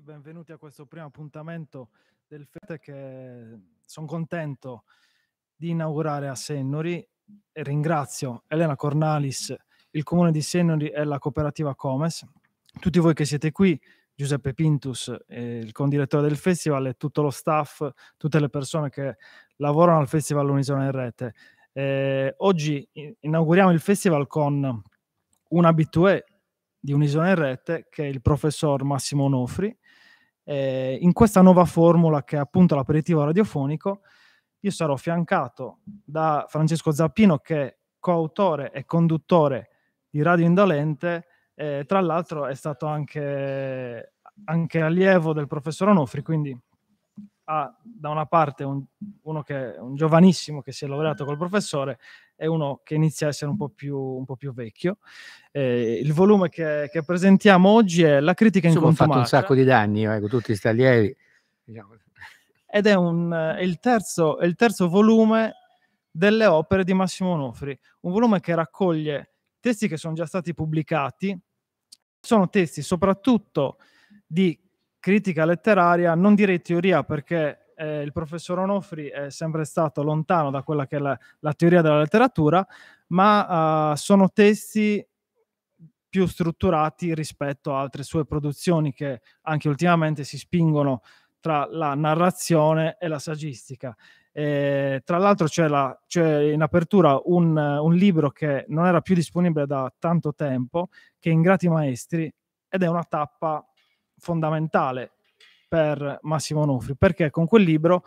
benvenuti a questo primo appuntamento del FETE che sono contento di inaugurare a Sennori e ringrazio Elena Cornalis, il comune di Sennori e la cooperativa Comes, tutti voi che siete qui, Giuseppe Pintus, eh, il condirettore del festival e tutto lo staff, tutte le persone che lavorano al festival Unisona in Rete. Eh, oggi inauguriamo il festival con un abitué di Un'Isola in Rete, che è il professor Massimo Onofri. Eh, in questa nuova formula che è appunto l'aperitivo radiofonico, io sarò affiancato da Francesco Zappino, che è coautore e conduttore di Radio Indolente, eh, tra l'altro è stato anche, anche allievo del professor Onofri, quindi ha da una parte un, uno che, è un giovanissimo che si è laureato col professore e uno che inizia a essere un po' più, un po più vecchio. Eh, il volume che, che, presentiamo oggi è La critica Insomma, inconfumata. Insomma, fatto un sacco di danni, eh, ecco, tutti stalieri. Diciamo. Ed è, un, eh, il terzo, è il terzo volume delle opere di Massimo Onofri, un volume che raccoglie testi che sono già stati pubblicati, sono testi soprattutto di critica letteraria, non direi teoria perché eh, il professor Onofri è sempre stato lontano da quella che è la, la teoria della letteratura, ma eh, sono testi più strutturati rispetto a altre sue produzioni che anche ultimamente si spingono tra la narrazione e la saggistica. E, tra l'altro c'è, la, c'è, in apertura un, un, libro che non era più disponibile da tanto tempo, che è Ingrati Maestri, ed è una tappa fondamentale per Massimo Onufri, perché con quel libro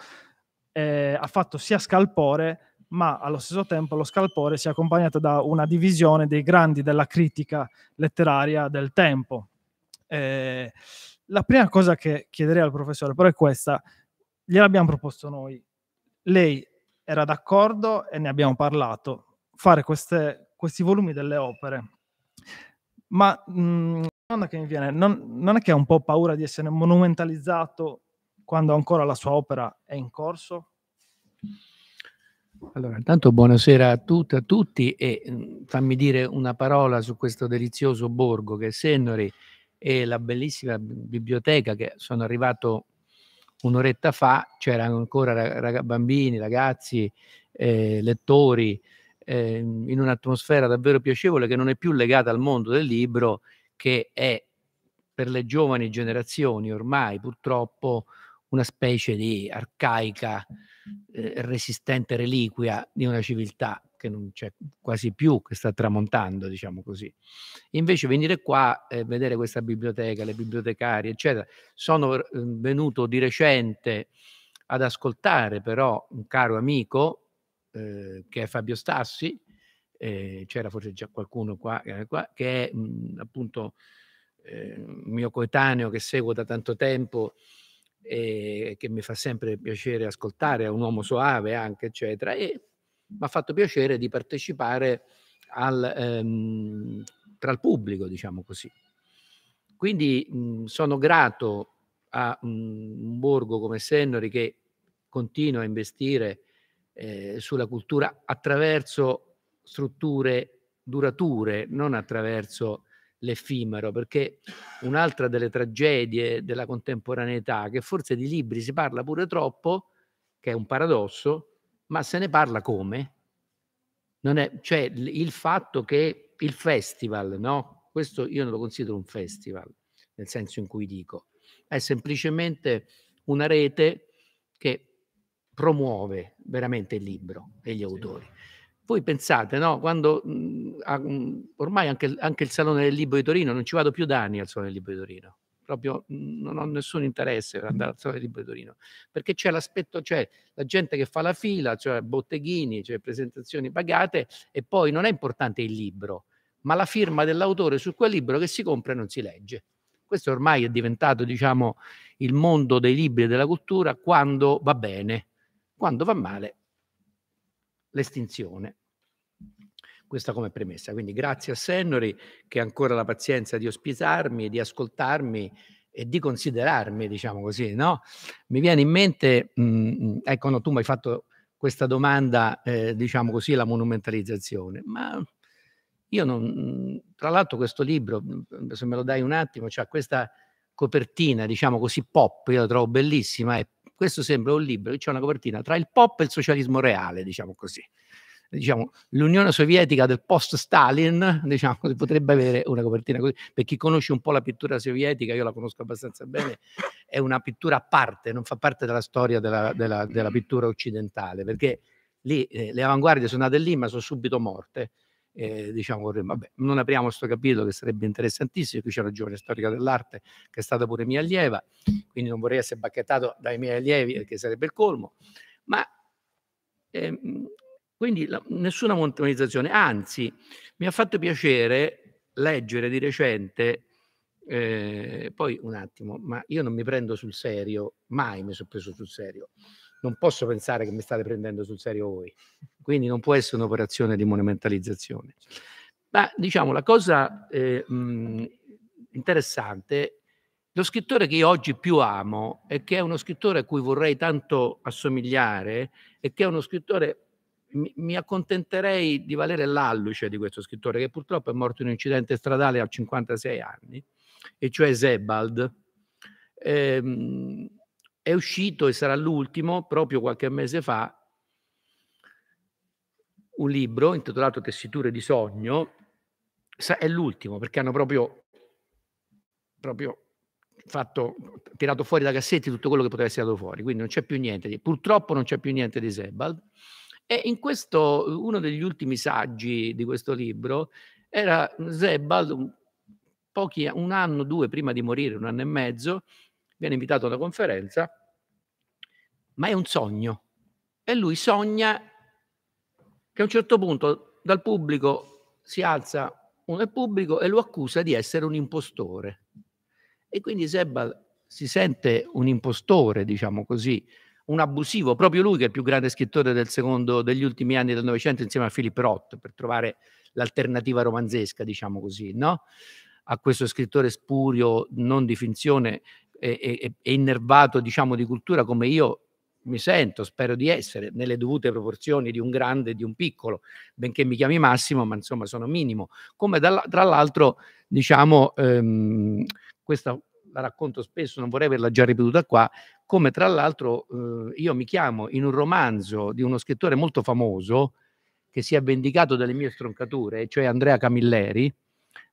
eh, ha fatto sia scalpore, ma allo stesso tempo lo scalpore si è accompagnato da una divisione dei grandi della critica letteraria del tempo. Eh, la prima cosa che chiederei al professore però è questa, gliel'abbiamo proposto noi, lei era d'accordo e ne abbiamo parlato, fare queste, questi volumi delle opere. Ma mh, domanda che mi viene, non, non, è che ha un po' paura di essere monumentalizzato quando ancora la sua opera è in corso? Allora, intanto buonasera a, tut- a tutti e mm, fammi dire una parola su questo delizioso borgo che è Sennori e la bellissima biblioteca che sono arrivato un'oretta fa, c'erano ancora rag- bambini, ragazzi, eh, lettori, eh, in un'atmosfera davvero piacevole che non è più legata al mondo del libro, che è per le giovani generazioni ormai purtroppo una specie di arcaica eh, resistente reliquia di una civiltà che non c'è quasi più, che sta tramontando, diciamo così. Invece venire qua e eh, vedere questa biblioteca, le bibliotecarie, eccetera. Sono ehm, venuto di recente ad ascoltare però un caro amico eh, che è Fabio Stassi, eh, c'era forse già qualcuno qua, eh, qua che è mh, mhmm, appunto eh, mio coetaneo che seguo da tanto tempo e che mi fa sempre piacere ascoltare, è un uomo soave anche, eccetera, e mi ha fatto piacere di partecipare al, ehm, tra il pubblico, diciamo così. Quindi mh, mhmm, sono grato a mh, un borgo come Sennori che continua a investire eh, sulla cultura attraverso strutture durature, non attraverso l'effimero, perché un'altra delle tragedie della contemporaneità, che forse di libri si parla pure troppo, che è un paradosso, ma se ne parla come? È, cioè il fatto che il festival, no? Questo io non lo considero un festival, nel senso in cui dico, è semplicemente una rete che promuove veramente il libro e gli autori. Sì voi pensate, no? Quando mh, mhmm, mhmm, ormai anche, anche, il Salone del Libro di Torino, non ci vado più da anni al Salone del Libro di Torino, proprio mhmm, non ho nessun interesse per andare al Salone del Libro di Torino, perché c'è l'aspetto, cioè la gente che fa la fila, cioè botteghini, cioè presentazioni pagate e poi non è importante il libro, ma la firma dell'autore su quel libro che si compra e non si legge. Questo ormai è diventato, diciamo, il mondo dei libri e della cultura quando va bene, quando va male l'estinzione. Questa come premessa. Quindi grazie a Sennori che ha ancora la pazienza di ospitarmi, di ascoltarmi e di considerarmi, diciamo così, no? Mi viene in mente, mh, mm, ecco, no, tu mi hai fatto questa domanda, eh, diciamo così, la monumentalizzazione, ma io non, tra l'altro questo libro, mm, se me lo dai un attimo, c'ha cioè questa copertina, diciamo così, pop, io la trovo bellissima, e questo sembra un libro c'è una copertina tra il pop e il socialismo reale, diciamo così diciamo, l'Unione Sovietica del post-Stalin, diciamo, potrebbe avere una copertina così. Per chi conosce un po' la pittura sovietica, io la conosco abbastanza bene, è una pittura a parte, non fa parte della storia della, della, della pittura occidentale, perché lì eh, le avanguardie sono andate lì, ma sono subito morte. Eh, diciamo, vabbè, non apriamo questo capitolo che sarebbe interessantissimo, qui c'è una giovane storica dell'arte che è stata pure mia allieva, quindi non vorrei essere bacchettato dai miei allievi, eh, che sarebbe il colmo, ma ehm, quindi la, nessuna monetizzazione, anzi mi ha fatto piacere leggere di recente, eh, poi un attimo, ma io non mi prendo sul serio, mai mi sono preso sul serio, non posso pensare che mi state prendendo sul serio voi, quindi non può essere un'operazione di monumentalizzazione. Ma diciamo la cosa eh, mh, interessante, lo scrittore che io oggi più amo e che è uno scrittore a cui vorrei tanto assomigliare e che è uno scrittore mi, mi accontenterei di valere l'alluce di questo scrittore che purtroppo è morto in un incidente stradale a 56 anni, e cioè Sebald. Ehm, è uscito e sarà l'ultimo proprio qualche mese fa un libro intitolato Tessiture di sogno, è l'ultimo perché hanno proprio, proprio fatto, tirato fuori da cassetti tutto quello che poteva essere dato fuori, quindi non c'è più niente, di, purtroppo non c'è più niente di Sebald. E in questo, uno degli ultimi saggi di questo libro era Zebal, pochi, un anno, due prima di morire, un anno e mezzo, viene invitato a una conferenza, ma è un sogno. E lui sogna che a un certo punto dal pubblico si alza un pubblico e lo accusa di essere un impostore. E quindi Zebal si sente un impostore, diciamo così, un abusivo, proprio lui che è il più grande scrittore del secondo, degli ultimi anni del Novecento insieme a Philip Roth, per trovare l'alternativa romanzesca, diciamo così, no? a questo scrittore spurio, non di finzione e, e, e innervato diciamo, di cultura come io mi sento, spero di essere, nelle dovute proporzioni di un grande e di un piccolo, benché mi chiami Massimo, ma insomma sono minimo. Come tra l'altro, diciamo, ehm, questa la racconto spesso, non vorrei averla già ripetuta qua, come tra l'altro eh, io mi chiamo in un romanzo di uno scrittore molto famoso che si è vendicato delle mie stroncature, cioè Andrea Camilleri,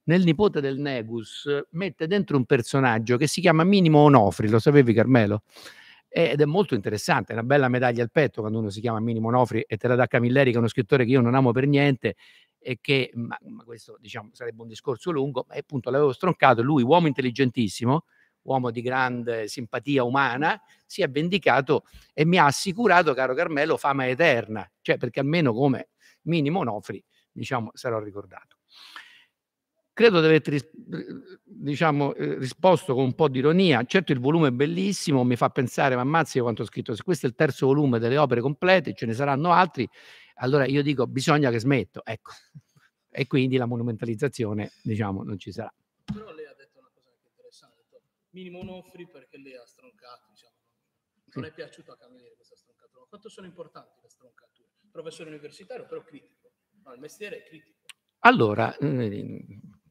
nel nipote del Negus eh, mette dentro un personaggio che si chiama Minimo Onofri, lo sapevi Carmelo? Ed è molto interessante, è una bella medaglia al petto quando uno si chiama Minimo Onofri e te la dà Camilleri, che è uno scrittore che io non amo per niente e che, ma, ma questo diciamo sarebbe un discorso lungo, ma appunto l'avevo stroncato, lui uomo intelligentissimo, uomo di grande simpatia umana, si è vendicato e mi ha assicurato, caro Carmelo, fama eterna, cioè perché almeno come minimo Onofri, diciamo, sarò ricordato. Credo di averti diciamo, eh, risposto con un po' di ironia. Certo il volume è bellissimo, mi fa pensare, ma ammazzi quanto ho scritto. Se questo è il terzo volume delle opere complete, ce ne saranno altri, allora io dico bisogna che smetto, ecco. E quindi la monumentalizzazione, diciamo, non ci sarà. Però minimo Onofri perché lei ha stroncato, diciamo. Non è piaciuto a Camilleri questa stroncatura. quanto sono importanti le stroncature? Professore universitario, però critico. No, il mestiere è critico. Allora,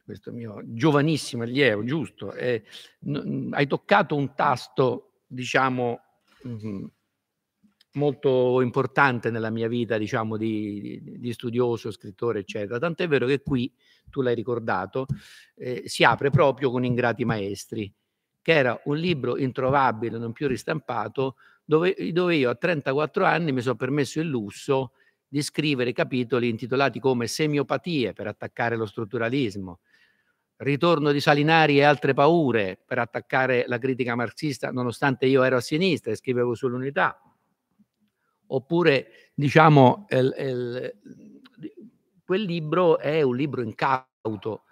questo mio giovanissimo allievo, giusto, eh, n- hai toccato un tasto, diciamo, mh, mm-hmm, molto importante nella mia vita, diciamo, di, di, studioso, scrittore, eccetera. Tant'è vero che qui, tu l'hai ricordato, eh, si apre proprio con Ingrati Maestri che era un libro introvabile, non più ristampato, dove, dove io a 34 anni mi sono permesso il lusso di scrivere capitoli intitolati come Semiopatie per attaccare lo strutturalismo, Ritorno di Salinari e altre paure per attaccare la critica marxista, nonostante io ero a sinistra e scrivevo sull'unità, oppure diciamo el, el, quel libro è un libro incauto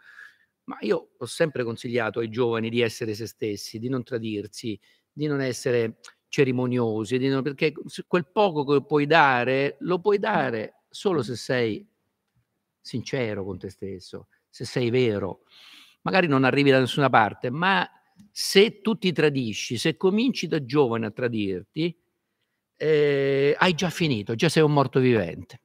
ma io ho sempre consigliato ai giovani di essere se stessi, di non tradirsi, di non essere cerimoniosi, non, perché quel poco che puoi dare lo puoi dare solo se sei sincero con te stesso, se sei vero. Magari non arrivi da nessuna parte, ma se tu ti tradisci, se cominci da giovane a tradirti, eh, hai già finito, già sei un morto vivente.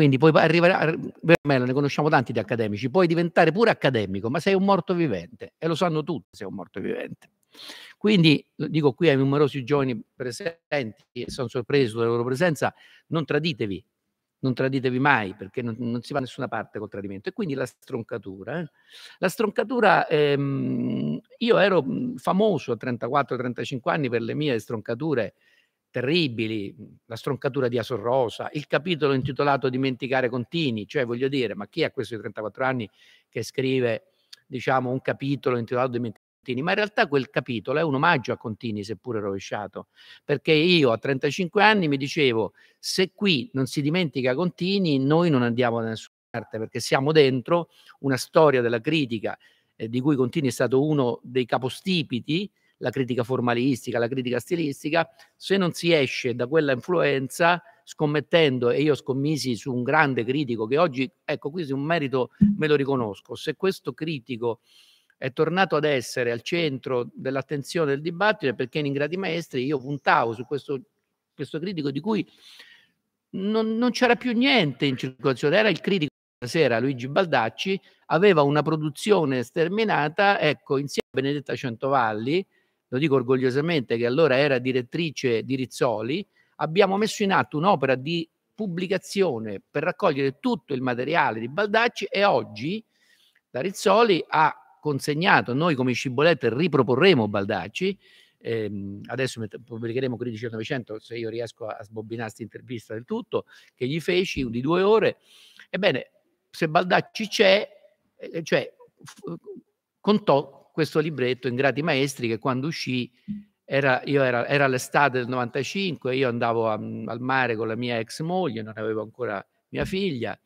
Quindi poi arriverà, a, ne conosciamo tanti di accademici, puoi diventare pure accademico, ma sei un morto vivente e lo sanno tutti, sei un morto vivente. Quindi dico qui ai numerosi giovani presenti che sono sorpreso della loro presenza, non traditevi, non traditevi mai perché non, non, si va a nessuna parte col tradimento. E quindi la stroncatura. Eh? La stroncatura, ehm, io ero mhmm, famoso a 34-35 anni per le mie stroncature terribili, la stroncatura di Asor Rosa, il capitolo intitolato Dimenticare Contini, cioè voglio dire, ma chi ha questi 34 anni che scrive diciamo, un capitolo intitolato Dimenticare Contini? Ma in realtà quel capitolo è un omaggio a Contini, seppure rovesciato, perché io a 35 anni mi dicevo, se qui non si dimentica Contini, noi non andiamo da nessuna parte, perché siamo dentro una storia della critica eh, di cui Contini è stato uno dei capostipiti, la critica formalistica, la critica stilistica, se non si esce da quella influenza scommettendo, e io scommisi su un grande critico che oggi, ecco, qui un merito me lo riconosco, se questo critico è tornato ad essere al centro dell'attenzione del dibattito perché in Ingrati Maestri io puntavo su questo, questo critico di cui non, non c'era più niente in circolazione, era il critico sera Luigi Baldacci aveva una produzione sterminata, ecco, insieme a Benedetta Centovalli, lo dico orgogliosamente, che allora era direttrice di Rizzoli, abbiamo messo in atto un'opera di pubblicazione per raccogliere tutto il materiale di Baldacci e oggi la Rizzoli ha consegnato, noi come Scibolette riproporremo Baldacci, ehm, adesso pubblicheremo Critici del Novecento se io riesco a sbobbinare questa intervista del tutto, che gli feci di due ore, ebbene se Baldacci c'è, eh, cioè contò questo libretto, in Grati Maestri, che quando uscì era, era, era l'estate del 95, io andavo a, mm, al mare con la mia ex moglie, non avevo ancora mia figlia,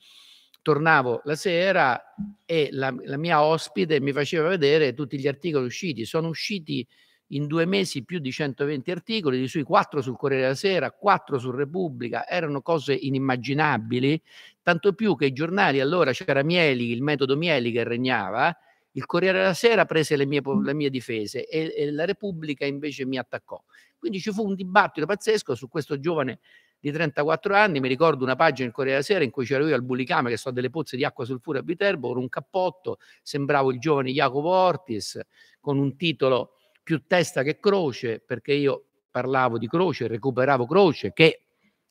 tornavo la sera e la, la mia ospite mi faceva vedere tutti gli articoli usciti. Sono usciti in due mesi più di 120 articoli, di cui 4 sul Corriere della Sera, 4 su Repubblica, erano cose inimmaginabili, tanto più che i giornali allora c'era Mieli, il metodo Mieli che regnava, il Corriere della Sera prese le mie, le mie difese e, e, la Repubblica invece mi attaccò. Quindi ci fu un dibattito pazzesco su questo giovane di 34 anni, mi ricordo una pagina del Corriere della Sera in cui c'era io al Bulicame che so delle pozze di acqua sulfura a Viterbo con un cappotto, sembravo il giovane Jacopo Ortis con un titolo più testa che croce perché io parlavo di croce, recuperavo croce che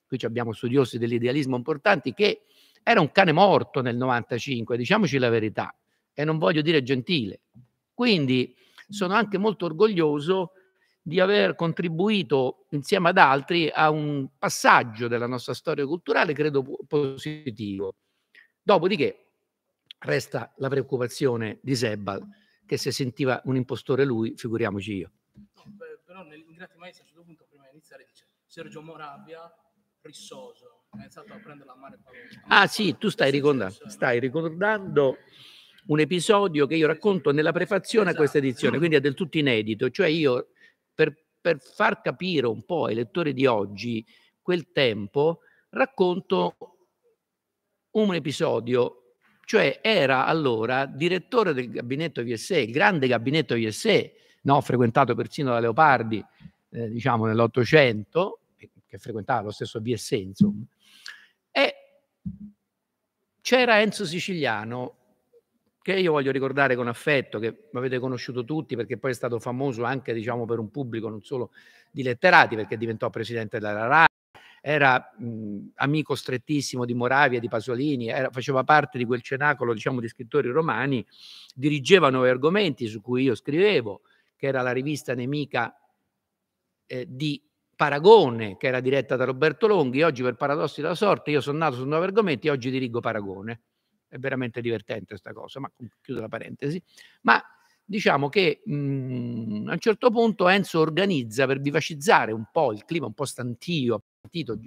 qui abbiamo studiosi dell'idealismo importanti che era un cane morto nel 95, diciamoci la verità e non voglio dire gentile. Quindi sono anche molto orgoglioso di aver contribuito insieme ad altri a un passaggio della nostra storia culturale, credo positivo. Dopodiché resta la preoccupazione di Sebal, che se sentiva un impostore lui, figuriamoci io. No, però nell'ingrato maestro a un certo punto prima di iniziare dice Sergio Moravia, rissoso, è stato a prendere la mare. Ah sì, tu stai ricordando, stai ricordando un episodio che io racconto nella prefazione esatto. a questa edizione, quindi è del tutto inedito, cioè io per, per far capire un po' ai lettori di oggi quel tempo racconto un episodio cioè era allora direttore del gabinetto VSE, il grande gabinetto VSE, no? frequentato persino da Leopardi, eh, diciamo nell'Ottocento, che frequentava lo stesso VSE, insomma. E c'era Enzo Siciliano, che io voglio ricordare con affetto, che mi avete conosciuto tutti perché poi è stato famoso anche diciamo, per un pubblico non solo di letterati, perché diventò presidente della RAI, era mh, mhmm, amico strettissimo di Moravia, di Pasolini, era, faceva parte di quel cenacolo diciamo, di scrittori romani, dirigeva Nuovi Argomenti su cui io scrivevo, che era la rivista nemica eh, di Paragone, che era diretta da Roberto Longhi, oggi per paradossi della sorte io sono nato su Nuovi Argomenti e oggi dirigo Paragone è veramente divertente questa cosa, ma chiudo la parentesi. Ma diciamo che mh, mhmm, a un certo punto Enzo organizza per vivacizzare un po' il clima un po' stantio, partito,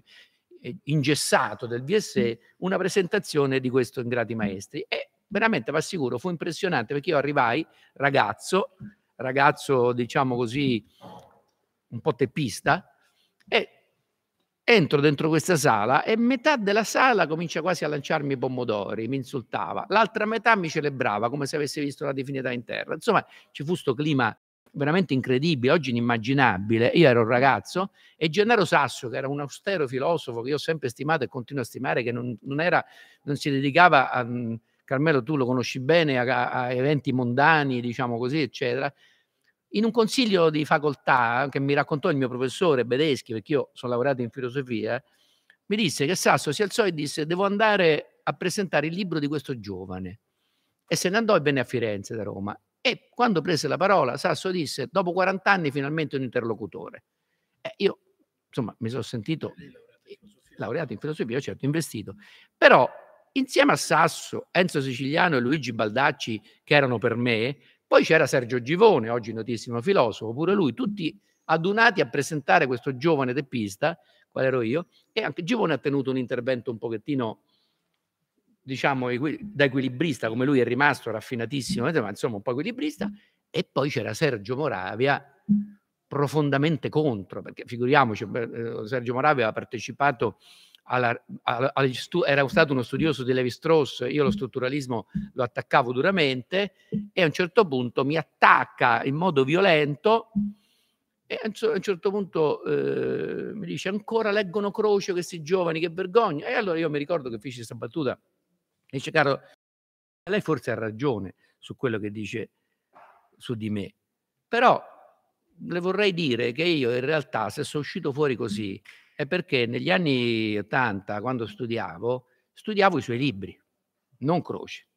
eh, ingessato del VSE, mm. una presentazione di questo Ingrati mm. Maestri. E veramente, vi assicuro, fu impressionante perché io arrivai ragazzo, ragazzo diciamo così, un po' teppista, e Entro dentro questa sala e metà della sala comincia quasi a lanciarmi i pomodori, mi insultava, l'altra metà mi celebrava come se avesse visto la divinità in terra. Insomma, ci fu questo clima veramente incredibile, oggi inimmaginabile. Io ero un ragazzo e Gennaro Sasso, che era un austero filosofo che io ho sempre stimato e continuo a stimare, che non, non, era, non si dedicava a. Mhmm, Carmelo, tu lo conosci bene, a, a eventi mondani, diciamo così, eccetera in un consiglio di facoltà che mi raccontò il mio professore Bedeschi, perché io sono laureato in filosofia, mi disse che Sasso si alzò e disse devo andare a presentare il libro di questo giovane. E se ne andò e venne a Firenze da Roma. E quando prese la parola, Sasso disse dopo 40 anni finalmente un interlocutore. Eh, io, insomma, mi sono sentito laureato in filosofia, certo, investito. Però insieme a Sasso, Enzo Siciliano e Luigi Baldacci, che erano per me, poi c'era Sergio Givone, oggi notissimo filosofo, pure lui, tutti adunati a presentare questo giovane teppista, qual ero io, e anche Givone ha tenuto un intervento un pochettino, diciamo, da equilibrista, come lui è rimasto raffinatissimo, ma insomma un po' equilibrista, e poi c'era Sergio Moravia, profondamente contro, perché figuriamoci, eh, Sergio Moravia ha partecipato alla, alla, era stato uno studioso di Levi Strauss, io lo mm. strutturalismo lo attaccavo duramente e a un certo punto mi attacca in modo violento e a un certo punto eh, mi dice ancora leggono Croce questi giovani, che vergogna. E allora io mi ricordo che feci questa battuta. E dice Caro, lei forse ha ragione su quello che dice su di me, però le vorrei dire che io in realtà se sono uscito fuori così è perché negli anni 80, quando studiavo, studiavo i suoi libri, non Croce.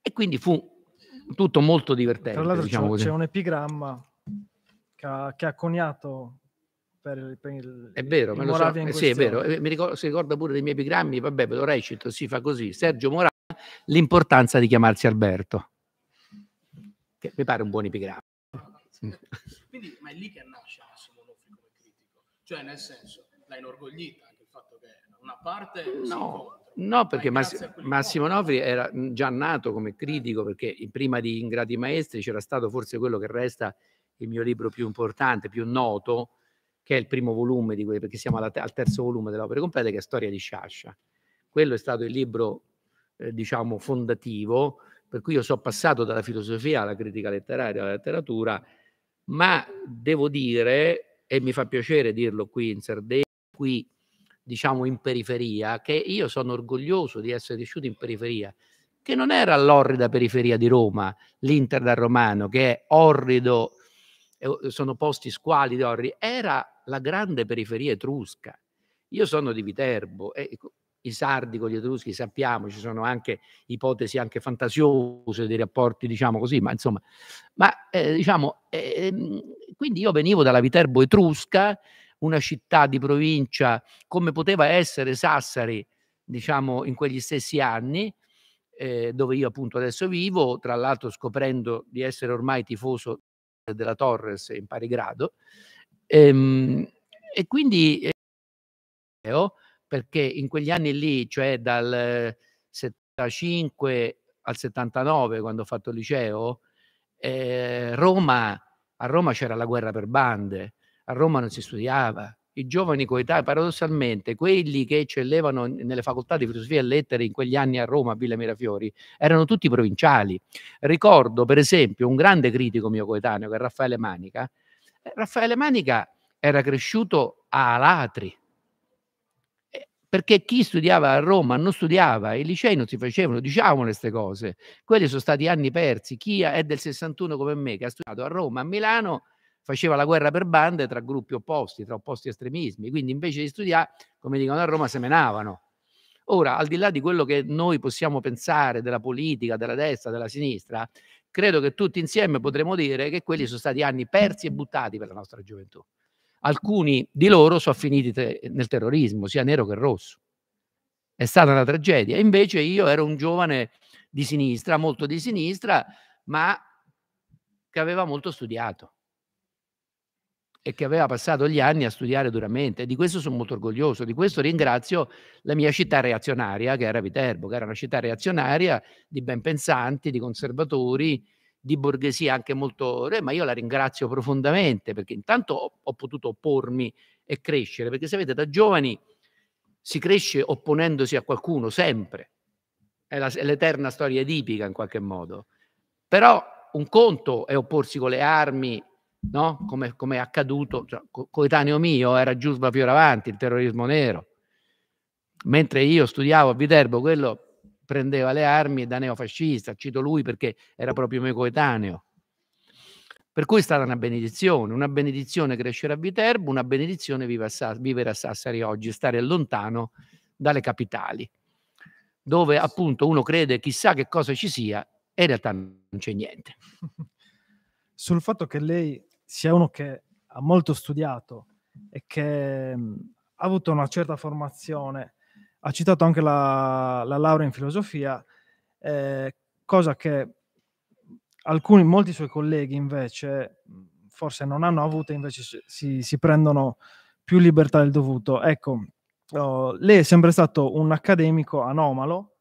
E quindi fu tutto molto divertente. Tra l'altro diciamo c'è, c'è, un epigramma che ha, che ha coniato per, per, il è vero, il me lo so. Eh, sì, è vero. Eh, mi ricordo, si ricorda pure dei miei epigrammi, vabbè, ve lo recito, si fa così. Sergio Moravia, l'importanza di chiamarsi Alberto. Che mi pare un buon epigramma. Quindi, ma è lì che nasce cioè, nel senso, l'ha inorgoglita anche il fatto che una parte no, no perché Massi- Massimo Nofri era già nato come critico, perché prima di Ingrati Maestri c'era stato forse quello che resta il mio libro più importante, più noto, che è il primo volume di quelli, perché siamo te- al terzo volume dell'opera completa, che è Storia di Sciascia. Quello è stato il libro, eh, diciamo, fondativo, per cui io sono passato dalla filosofia alla critica letteraria, alla letteratura, ma devo dire e mi fa piacere dirlo qui in Sardegna, qui diciamo in periferia, che io sono orgoglioso di essere cresciuto in periferia, che non era l'orrida periferia di Roma, l'Inter da Romano, che è orrido, sono posti squali di orri, era la grande periferia etrusca. Io sono di Viterbo e ecco, i sardi con gli etruschi sappiamo, ci sono anche ipotesi anche fantasiose dei rapporti, diciamo così, ma insomma, ma eh, diciamo, eh, quindi io venivo dalla Viterbo etrusca, una città di provincia come poteva essere Sassari, diciamo, in quegli stessi anni, eh, dove io appunto adesso vivo, tra l'altro scoprendo di essere ormai tifoso della Torres in pari grado, ehm, e quindi... Eh, perché in quegli anni lì, cioè dal 75 al 79, quando ho fatto il liceo, eh, Roma, a Roma c'era la guerra per bande, a Roma non si studiava. I giovani coetanei, paradossalmente, quelli che eccellevano nelle facoltà di filosofia e lettere in quegli anni a Roma, a Villa Mirafiori, erano tutti provinciali. Ricordo, per esempio, un grande critico mio coetaneo, che è Raffaele Manica. Eh, Raffaele Manica era cresciuto a Alatri, perché chi studiava a Roma non studiava, i licei non si facevano, diciamo queste cose, quelli sono stati anni persi, chi è del 61 come me, che ha studiato a Roma, a Milano, faceva la guerra per bande tra gruppi opposti, tra opposti estremismi, quindi invece di studiare, come dicono a Roma, semenavano. Ora, al di là di quello che noi possiamo pensare della politica, della destra, della sinistra, credo che tutti insieme potremmo dire che quelli sono stati anni persi e buttati per la nostra gioventù alcuni di loro sono finiti te nel terrorismo, sia nero che rosso. È stata una tragedia. Invece io ero un giovane di sinistra, molto di sinistra, ma che aveva molto studiato e che aveva passato gli anni a studiare duramente. E di questo sono molto orgoglioso, di questo ringrazio la mia città reazionaria, che era Viterbo, che era una città reazionaria di benpensanti, di conservatori, di borghesia anche molto, re, ma io la ringrazio profondamente perché intanto ho, ho potuto oppormi e crescere, perché sapete da giovani si cresce opponendosi a qualcuno sempre, è, la, è l'eterna storia edipica in qualche modo, però un conto è opporsi con le armi, no? come, come è accaduto, cioè, co- coetaneo mio era Giusba Fioravanti, il terrorismo nero, mentre io studiavo a Viterbo, quello prendeva le armi da neofascista, cito lui perché era proprio mio coetaneo. Per cui è stata una benedizione, una benedizione crescere a Viterbo, una benedizione vivere a Sassari oggi, stare lontano dalle capitali, dove appunto uno crede chissà che cosa ci sia e in realtà non c'è niente. Sul fatto che lei sia uno che ha molto studiato e che ha avuto una certa formazione, ha citato anche la, la laurea in filosofia, eh, cosa che alcuni, molti suoi colleghi invece forse non hanno avuto, invece si, si prendono più libertà del dovuto. Ecco, oh, lei è sempre stato un accademico anomalo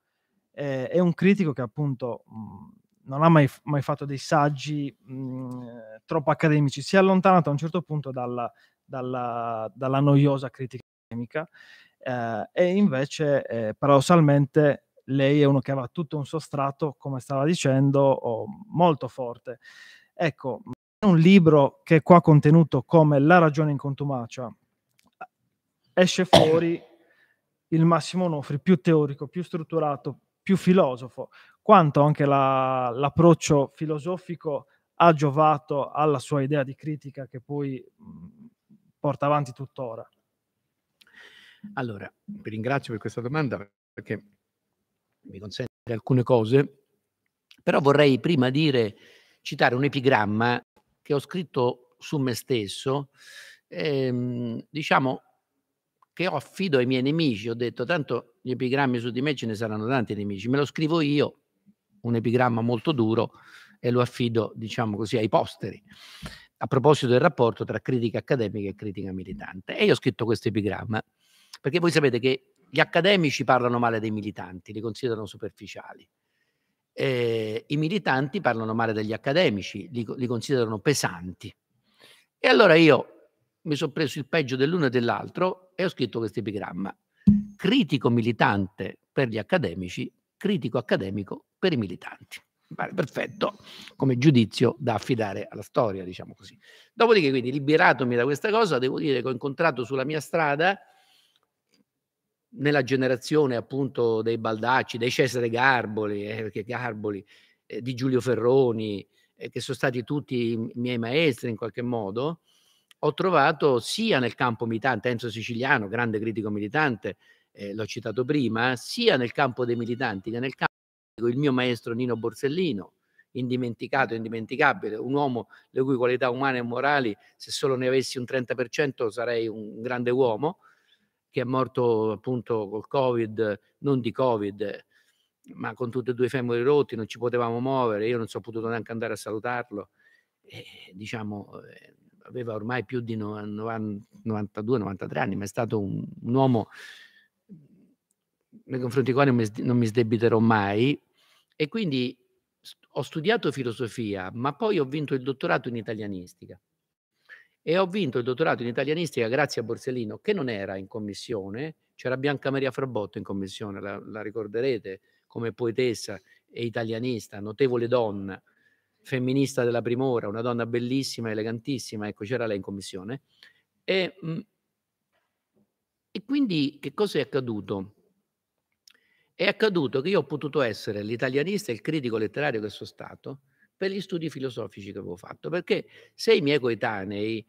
eh, e un critico che appunto mh, non ha mai, mai, fatto dei saggi mh, troppo accademici, si è allontanato a un certo punto dalla, dalla, dalla noiosa critica accademica eh, e invece eh, paradossalmente lei è uno che aveva tutto un sostrato, come stava dicendo, molto forte. Ecco, un libro che è qua contenuto come La ragione in contumacia eh, esce fuori il Massimo Onofri più teorico, più strutturato, più filosofo, quanto anche la, l'approccio filosofico ha giovato alla sua idea di critica che poi mh, porta avanti tuttora. Allora, vi ringrazio per questa domanda perché mi consente alcune cose, però vorrei prima dire, citare un epigramma che ho scritto su me stesso, ehm, diciamo che ho affido ai miei nemici, ho detto tanto gli epigrammi su di me ce ne saranno tanti nemici, me lo scrivo io, un epigramma molto duro e lo affido, diciamo così, ai posteri a proposito del rapporto tra critica accademica e critica militante. E io ho scritto questo epigramma perché voi sapete che gli accademici parlano male dei militanti, li considerano superficiali. Eh, I militanti parlano male degli accademici, li, li considerano pesanti. E allora io mi sono preso il peggio dell'uno e dell'altro e ho scritto questo epigramma. Critico militante per gli accademici, critico accademico per i militanti. Vale, perfetto come giudizio da affidare alla storia, diciamo così. Dopodiché, quindi, liberatomi da questa cosa, devo dire che ho incontrato sulla mia strada nella generazione appunto dei Baldacci, dei Cesare Garboli, eh, Garboli eh, di Giulio Ferroni, eh, che sono stati tutti i miei maestri in qualche modo, ho trovato sia nel campo militante, Enzo Siciliano, grande critico militante, eh, l'ho citato prima, sia nel campo dei militanti che nel campo il mio maestro Nino Borsellino, indimenticato, indimenticabile, un uomo le cui qualità umane e morali, se solo ne avessi un 30%, sarei un grande uomo, che è morto appunto col Covid, non di Covid, ma con tutti e due i femori rotti, non ci potevamo muovere, io non sono potuto neanche andare a salutarlo. E, diciamo, eh, aveva ormai più di 92-93 anni, ma è stato un, un uomo nei confronti del quale non mi sdebiterò mai. E quindi ho studiato filosofia, ma poi ho vinto il dottorato in italianistica e ho vinto il dottorato in italianistica grazie a Borsellino, che non era in commissione, c'era Bianca Maria Frabotto in commissione, la, la ricorderete come poetessa e italianista, notevole donna, femminista della primora, una donna bellissima, elegantissima, ecco c'era lei in commissione. E, mm, e quindi che cosa è accaduto? È accaduto che io ho potuto essere l'italianista e il critico letterario che sono stato per gli studi filosofici che avevo fatto, perché se i miei coetanei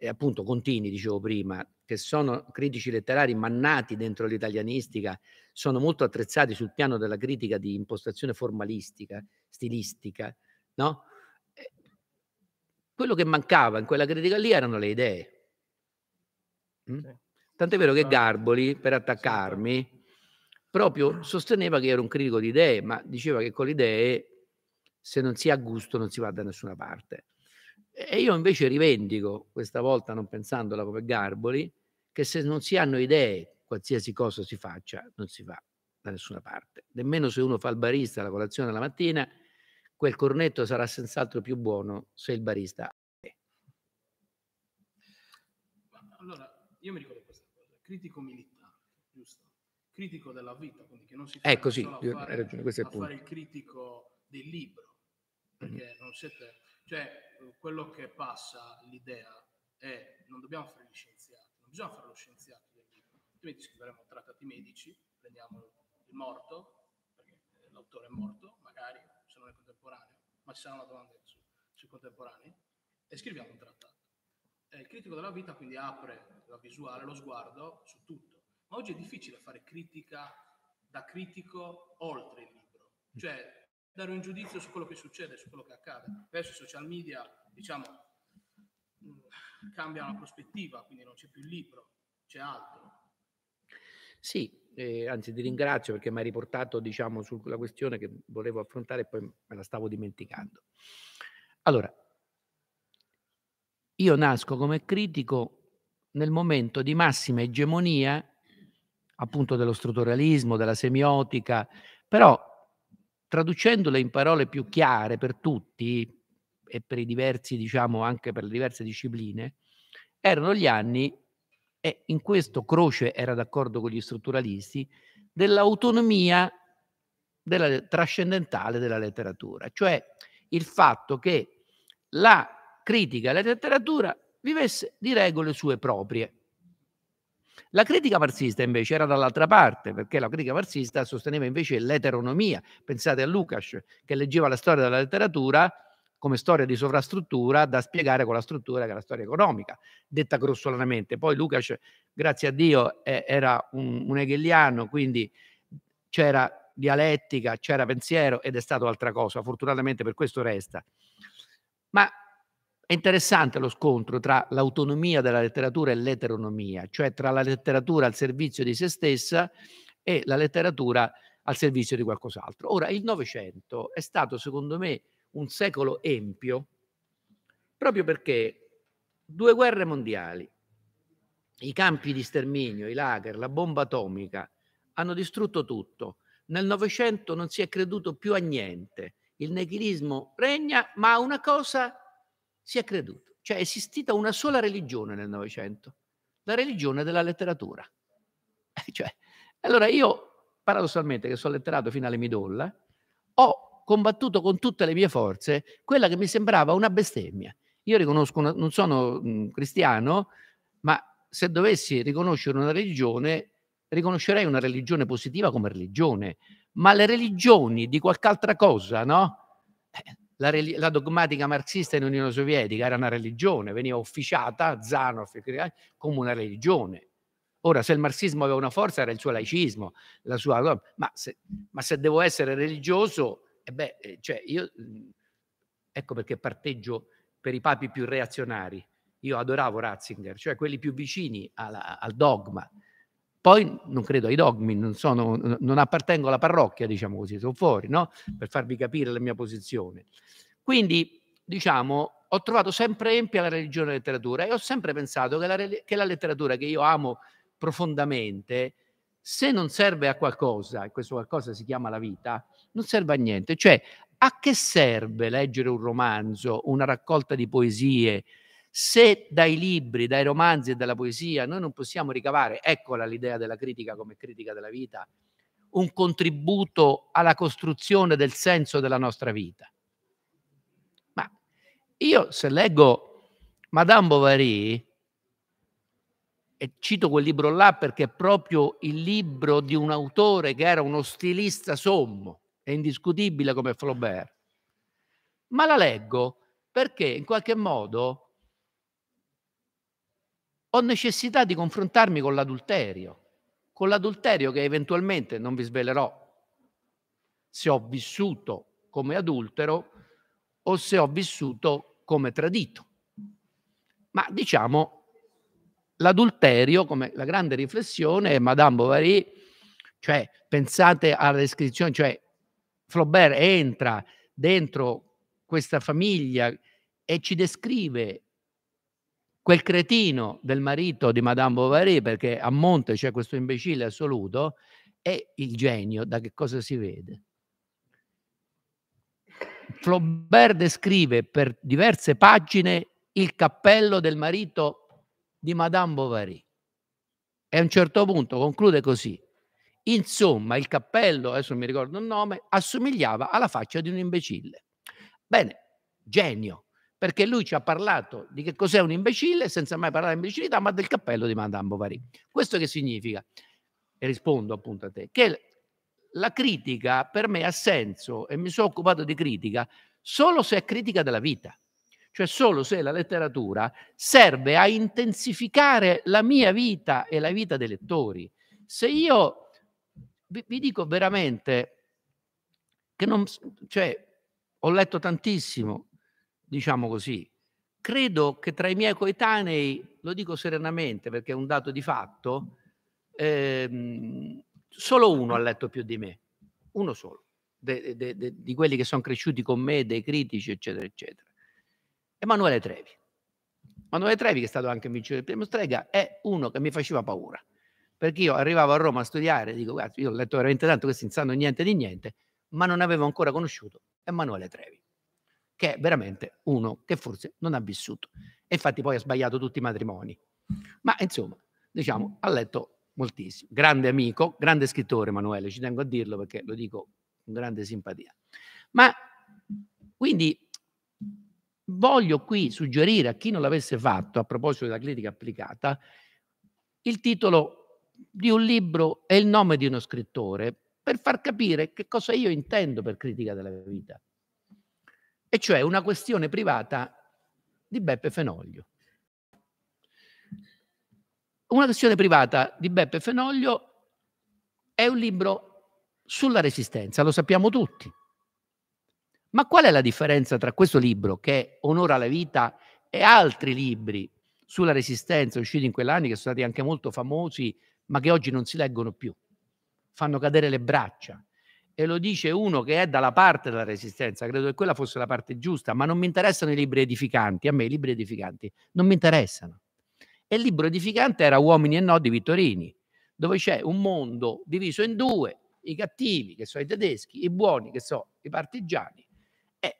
e appunto Contini, dicevo prima, che sono critici letterari mannati dentro l'italianistica, sono molto attrezzati sul piano della critica di impostazione formalistica, stilistica, no? Quello che mancava in quella critica lì erano le idee. Mm? Tant'è vero che Garboli, per attaccarmi, proprio sosteneva che era un critico di idee, ma diceva che con le idee, se non si ha gusto, non si va da nessuna parte. E io invece rivendico, questa volta non pensandola come Garboli, che se non si hanno idee, qualsiasi cosa si faccia, non si va da nessuna parte. Nemmeno se uno fa il barista la colazione la mattina, quel cornetto sarà senz'altro più buono se il barista è. Allora, io mi ricordo questa cosa, critico militare, giusto? Critico della vita, quindi che non si fa ecco, sì, solo a fare, ragione, questo è il punto. fare il critico del libro, perché mm-hmm. non siete cioè, quello che passa l'idea è non dobbiamo fare gli scienziati, non bisogna fare lo scienziato del libro. Altrimenti scriveremo trattati medici, prendiamo il morto, perché eh, l'autore è morto, magari se non è contemporaneo, ma ci sarà una domanda su, sui contemporanei, e scriviamo un trattato. Eh, il critico della vita quindi apre la visuale, lo sguardo su tutto. Ma oggi è difficile fare critica da critico oltre il libro. Cioè, dare un giudizio su quello che succede, su quello che accade. Adesso i social media, diciamo, mm, cambiano la prospettiva, quindi non c'è più il libro, c'è altro. Sì, eh, anzi ti ringrazio perché mi hai riportato diciamo, sulla questione che volevo affrontare e poi me la stavo dimenticando. Allora, io nasco come critico nel momento di massima egemonia appunto dello strutturalismo, della semiotica, però Traducendole in parole più chiare per tutti e per i diversi, diciamo, anche per le diverse discipline, erano gli anni, e in questo Croce era d'accordo con gli strutturalisti, dell'autonomia della, trascendentale della letteratura, cioè il fatto che la critica alla letteratura vivesse di regole sue proprie. La critica marxista invece era dall'altra parte, perché la critica marxista sosteneva invece l'eteronomia. Pensate a Lukács che leggeva la storia della letteratura come storia di sovrastruttura da spiegare con la struttura che è la storia economica, detta grossolanamente. Poi Lukács, grazie a Dio, era un, un hegeliano, quindi c'era dialettica, c'era pensiero ed è stato altra cosa. Fortunatamente per questo resta. Ma è interessante lo scontro tra l'autonomia della letteratura e l'eteronomia, cioè tra la letteratura al servizio di se stessa e la letteratura al servizio di qualcos'altro. Ora, il Novecento è stato, secondo me, un secolo empio, proprio perché due guerre mondiali, i campi di sterminio, i lager, la bomba atomica, hanno distrutto tutto. Nel Novecento non si è creduto più a niente. Il nichilismo regna, ma una cosa si è creduto. Cioè è esistita una sola religione nel Novecento, la religione della letteratura. Cioè, allora io, paradossalmente, che sono letterato fino alle midolla, ho combattuto con tutte le mie forze quella che mi sembrava una bestemmia. Io riconosco, una, non sono mh, mm, cristiano, ma se dovessi riconoscere una religione, riconoscerei una religione positiva come religione, ma le religioni di qualche altra cosa, no? la, la, dogmatica marxista in Unione Sovietica era una religione, veniva officiata Zanov come una religione. Ora, se il marxismo aveva una forza era il suo laicismo, la sua, ma, se, ma se devo essere religioso, eh beh, eh, cioè io, mm, ecco perché parteggio per i papi più reazionari. Io adoravo Ratzinger, cioè quelli più vicini alla, al dogma, poi non credo ai dogmi, non, sono, non appartengo alla parrocchia, diciamo così, sono fuori, no? Per farvi capire la mia posizione. Quindi, diciamo, ho trovato sempre empia la religione e la letteratura e ho sempre pensato che la, che la letteratura che io amo profondamente, se non serve a qualcosa, e questo qualcosa si chiama la vita, non serve a niente. Cioè, a che serve leggere un romanzo, una raccolta di poesie, se dai libri, dai romanzi e dalla poesia noi non possiamo ricavare, eccola l'idea della critica come critica della vita, un contributo alla costruzione del senso della nostra vita. Ma io se leggo Madame Bovary, e cito quel libro là perché è proprio il libro di un autore che era uno stilista sommo, è indiscutibile come Flaubert, ma la leggo perché in qualche modo ho necessità di confrontarmi con l'adulterio, con l'adulterio che eventualmente non vi svelerò se ho vissuto come adultero o se ho vissuto come tradito. Ma diciamo, l'adulterio, come la grande riflessione, è Madame Bovary, cioè pensate alla descrizione, cioè Flaubert entra dentro questa famiglia e ci descrive quel cretino del marito di Madame Bovary, perché a monte c'è questo imbecille assoluto, è il genio da che cosa si vede? Flaubert descrive per diverse pagine il cappello del marito di Madame Bovary e a un certo punto conclude così. Insomma, il cappello, adesso non mi ricordo il nome, assomigliava alla faccia di un imbecille. Bene, genio, perché lui ci ha parlato di che cos'è un imbecille senza mai parlare di imbecillità, ma del cappello di Madame Bovary. Questo che significa? E rispondo appunto a te, che la critica per me ha senso e mi sono occupato di critica solo se è critica della vita, cioè solo se la letteratura serve a intensificare la mia vita e la vita dei lettori. Se io vi, vi dico veramente che non, cioè, ho letto tantissimo, diciamo così, credo che tra i miei coetanei, lo dico serenamente perché è un dato di fatto, ehm, solo uno ha letto più di me, uno solo, de, de, de, di quelli che sono cresciuti con me, dei critici, eccetera, eccetera. Emanuele Trevi. Emanuele Trevi, che è stato anche vincitore del primo Strega, è uno che mi faceva paura, perché io arrivavo a Roma a studiare, e dico, guarda, io ho letto veramente tanto, questi non sanno niente di niente, ma non avevo ancora conosciuto Emanuele Trevi che è veramente uno che forse non ha vissuto. E infatti poi ha sbagliato tutti i matrimoni. Ma insomma, diciamo, ha letto moltissimo. Grande amico, grande scrittore Emanuele, ci tengo a dirlo perché lo dico con grande simpatia. Ma quindi voglio qui suggerire a chi non l'avesse fatto, a proposito della critica applicata, il titolo di un libro e il nome di uno scrittore per far capire che cosa io intendo per critica della vita e cioè una questione privata di Beppe Fenoglio. Una questione privata di Beppe Fenoglio è un libro sulla resistenza, lo sappiamo tutti. Ma qual è la differenza tra questo libro che onora la vita e altri libri sulla resistenza usciti in quell'anno, che sono stati anche molto famosi, ma che oggi non si leggono più? Fanno cadere le braccia, e lo dice uno che è dalla parte della resistenza, credo che quella fosse la parte giusta, ma non mi interessano i libri edificanti, a me i libri edificanti non mi interessano. E il libro edificante era Uomini e No di Vittorini, dove c'è un mondo diviso in due, i cattivi che sono i tedeschi, i buoni che sono i partigiani. E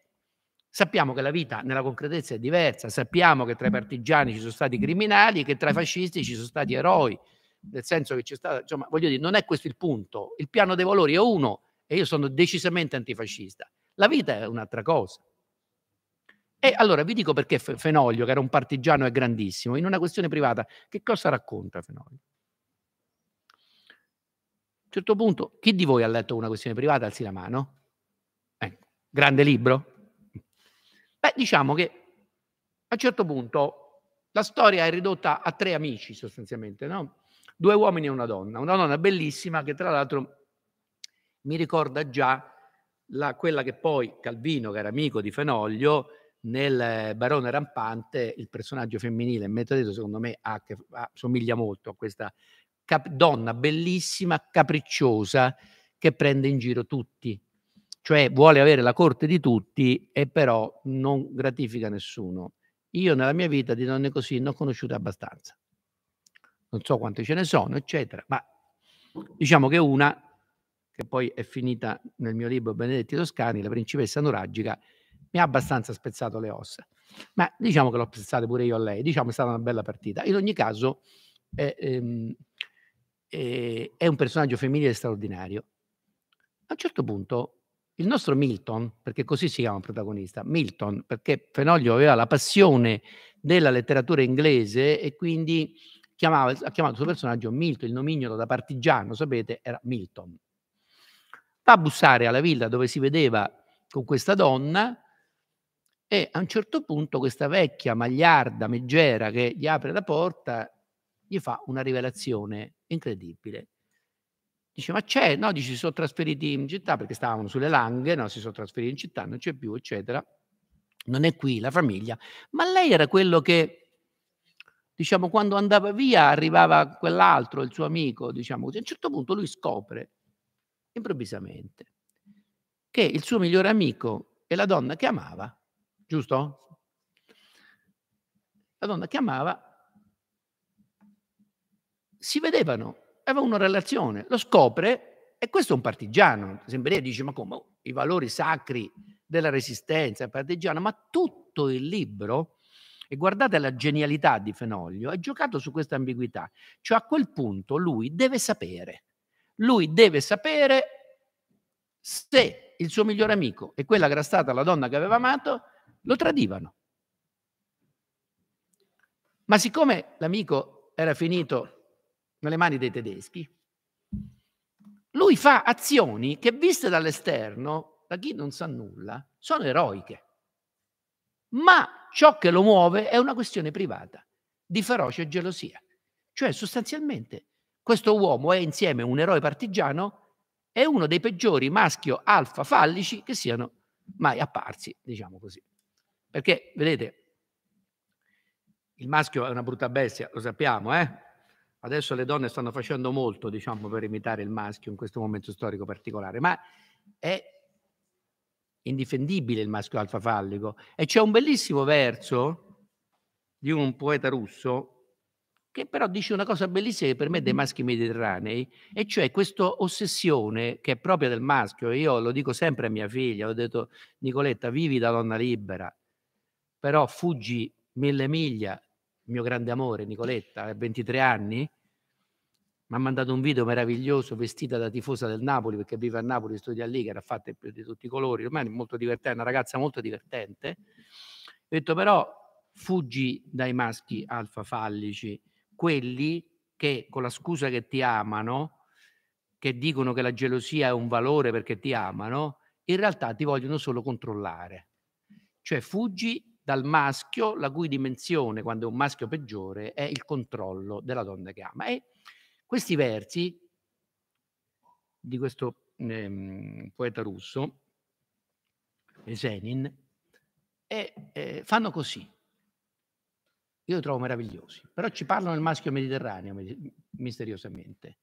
sappiamo che la vita nella concretezza è diversa, sappiamo che tra i partigiani ci sono stati criminali, che tra i fascisti ci sono stati eroi, nel senso che c'è stato, insomma, voglio dire, non è questo il punto, il piano dei valori è uno e io sono decisamente antifascista. La vita è un'altra cosa. E allora vi dico perché Fenoglio, che era un partigiano e grandissimo, in una questione privata, che cosa racconta Fenoglio? A un certo punto, chi di voi ha letto una questione privata? Alzi la mano. Ecco, grande libro. Beh, diciamo che a un certo punto la storia è ridotta a tre amici sostanzialmente, no? Due uomini e una donna, una donna bellissima che tra l'altro mi ricorda già la, quella che poi Calvino, che era amico di Fenoglio, nel eh, Barone Rampante, il personaggio femminile in mezzo secondo me, ha, che, ha, somiglia molto a questa cap- donna bellissima, capricciosa, che prende in giro tutti. Cioè vuole avere la corte di tutti e però non gratifica nessuno. Io nella mia vita di donne così ne ho conosciute abbastanza. Non so quante ce ne sono, eccetera, ma diciamo che una che poi è finita nel mio libro Benedetti Toscani, la principessa nuragica, mi ha abbastanza spezzato le ossa. Ma diciamo che l'ho spezzata pure io a lei, diciamo che è stata una bella partita. In ogni caso è, ehm, è, è un personaggio femminile straordinario. A un certo punto il nostro Milton, perché così si chiama il protagonista, Milton, perché Fenoglio aveva la passione della letteratura inglese e quindi chiamava, ha chiamato il suo personaggio Milton, il nomignolo da partigiano, sapete, era Milton. Va a bussare alla villa dove si vedeva con questa donna e a un certo punto questa vecchia magliarda, meggera, che gli apre la porta, gli fa una rivelazione incredibile. Dice, ma c'è? No, dice, si sono trasferiti in città perché stavano sulle Langhe, no, si sono trasferiti in città, non c'è più, eccetera. Non è qui la famiglia. Ma lei era quello che, diciamo, quando andava via arrivava quell'altro, il suo amico, diciamo A un certo punto lui scopre improvvisamente, che il suo migliore amico e la donna che amava, giusto? La donna che amava si vedevano, aveva una relazione, lo scopre e questo è un partigiano, sembrerebbe, dice ma come, oh, i valori sacri della resistenza partigiana, ma tutto il libro, e guardate la genialità di Fenoglio, è giocato su questa ambiguità, cioè a quel punto lui deve sapere, lui deve sapere se il suo migliore amico e quella che era stata la donna che aveva amato lo tradivano. Ma siccome l'amico era finito nelle mani dei tedeschi, lui fa azioni che viste dall'esterno, da chi non sa nulla, sono eroiche. Ma ciò che lo muove è una questione privata di feroce gelosia. Cioè sostanzialmente questo uomo è insieme un eroe partigiano e uno dei peggiori maschio alfa fallici che siano mai apparsi, diciamo così. Perché, vedete, il maschio è una brutta bestia, lo sappiamo, eh? Adesso le donne stanno facendo molto, diciamo, per imitare il maschio in questo momento storico particolare, ma è indifendibile il maschio alfa fallico. E c'è un bellissimo verso di un poeta russo, che però dice una cosa bellissima che per me è dei maschi mediterranei, e cioè questa ossessione che è propria del maschio. Io lo dico sempre a mia figlia, ho detto Nicoletta, vivi da donna libera, però fuggi mille miglia, mio grande amore Nicoletta, a 23 anni, mi ha mandato un video meraviglioso vestita da tifosa del Napoli, perché vive a Napoli, studia lì, che era fatta di tutti i colori, ormai è molto divertente, una ragazza molto divertente. Ho detto però fuggi dai maschi alfa fallici, quelli che con la scusa che ti amano, che dicono che la gelosia è un valore perché ti amano, in realtà ti vogliono solo controllare. Cioè fuggi dal maschio la cui dimensione, quando è un maschio peggiore, è il controllo della donna che ama. E questi versi di questo ehm, poeta russo, Esenin, e, eh, fanno così io li trovo meravigliosi, però ci parlano il maschio mediterraneo misteriosamente.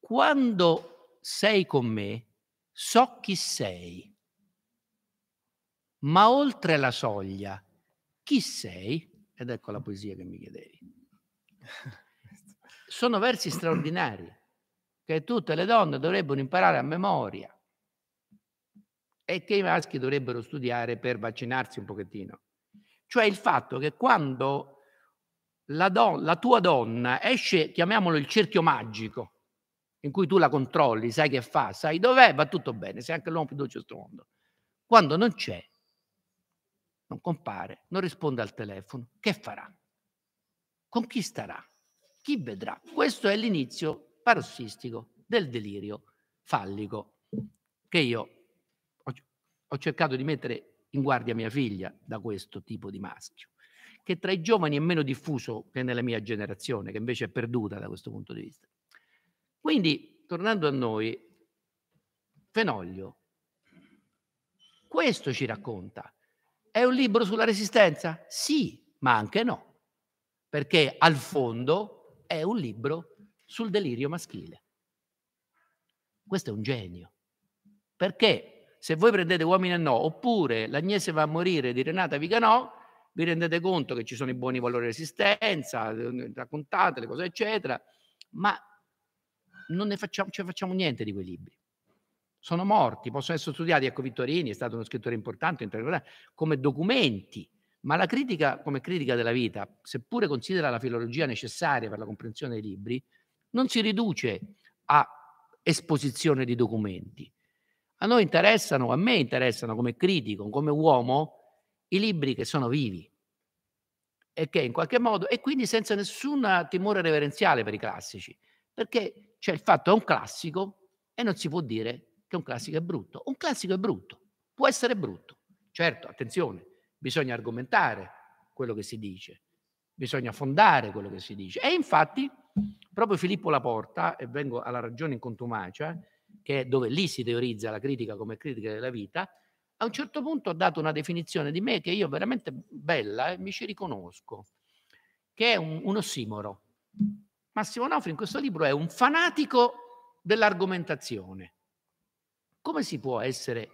Quando sei con me, so chi sei, ma oltre la soglia, chi sei? Ed ecco la poesia che mi chiedevi. Sono versi straordinari che tutte le donne dovrebbero imparare a memoria e che i maschi dovrebbero studiare per vaccinarsi un pochettino. Cioè il fatto che quando la, don- la tua donna esce, chiamiamolo il cerchio magico, in cui tu la controlli, sai che fa, sai dov'è, va tutto bene, sei anche l'uomo più dolce di questo mondo. Quando non c'è, non compare, non risponde al telefono, che farà? Con chi starà? Chi vedrà? Questo è l'inizio parossistico del delirio fallico che io ho cercato di mettere in guardia mia figlia da questo tipo di maschio che tra i giovani è meno diffuso che nella mia generazione, che invece è perduta da questo punto di vista. Quindi, tornando a noi, Fenoglio, questo ci racconta. È un libro sulla resistenza? Sì, ma anche no, perché al fondo è un libro sul delirio maschile. Questo è un genio, perché se voi prendete Uomini e No oppure L'Agnese va a morire di Renata Viganò, vi rendete conto che ci sono i buoni valori di resistenza, raccontate le cose, eccetera, ma non ne facciamo, ce cioè, facciamo niente di quei libri. Sono morti, possono essere studiati. Ecco, Vittorini è stato uno scrittore importante, come documenti, ma la critica come critica della vita, seppure considera la filologia necessaria per la comprensione dei libri, non si riduce a esposizione di documenti. A noi interessano, a me interessano come critico, come uomo, i libri che sono vivi e che in qualche modo, e quindi senza nessun timore reverenziale per i classici, perché c'è il fatto che è un classico e non si può dire che un classico è brutto. Un classico è brutto, può essere brutto. Certo, attenzione, bisogna argomentare quello che si dice, bisogna fondare quello che si dice. E infatti proprio Filippo Laporta, e vengo alla ragione in contumacia, che è dove lì si teorizza la critica come critica della vita, a un certo punto ha dato una definizione di me che io veramente bella e eh, mi ci riconosco, che è un, un ossimoro. Massimo Nofri in questo libro è un fanatico dell'argomentazione. Come si può essere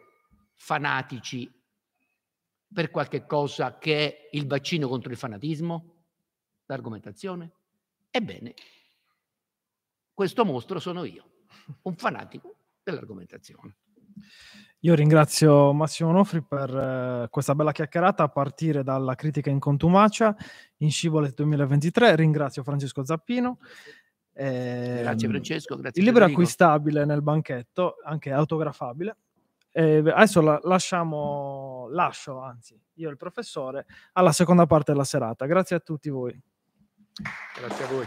fanatici per qualche cosa che è il vaccino contro il fanatismo? L'argomentazione? Ebbene, questo mostro sono io, un fanatico dell'argomentazione. Io ringrazio Massimo Onofri per eh, questa bella chiacchierata a partire dalla critica in contumacia in Scivolet 2023. Ringrazio Francesco Zappino. Eh, grazie Francesco, grazie. Il libro è acquistabile nel banchetto, anche autografabile. Eh, adesso la, lasciamo, lascio anzi, io e il professore, alla seconda parte della serata. Grazie a tutti voi. Grazie a voi.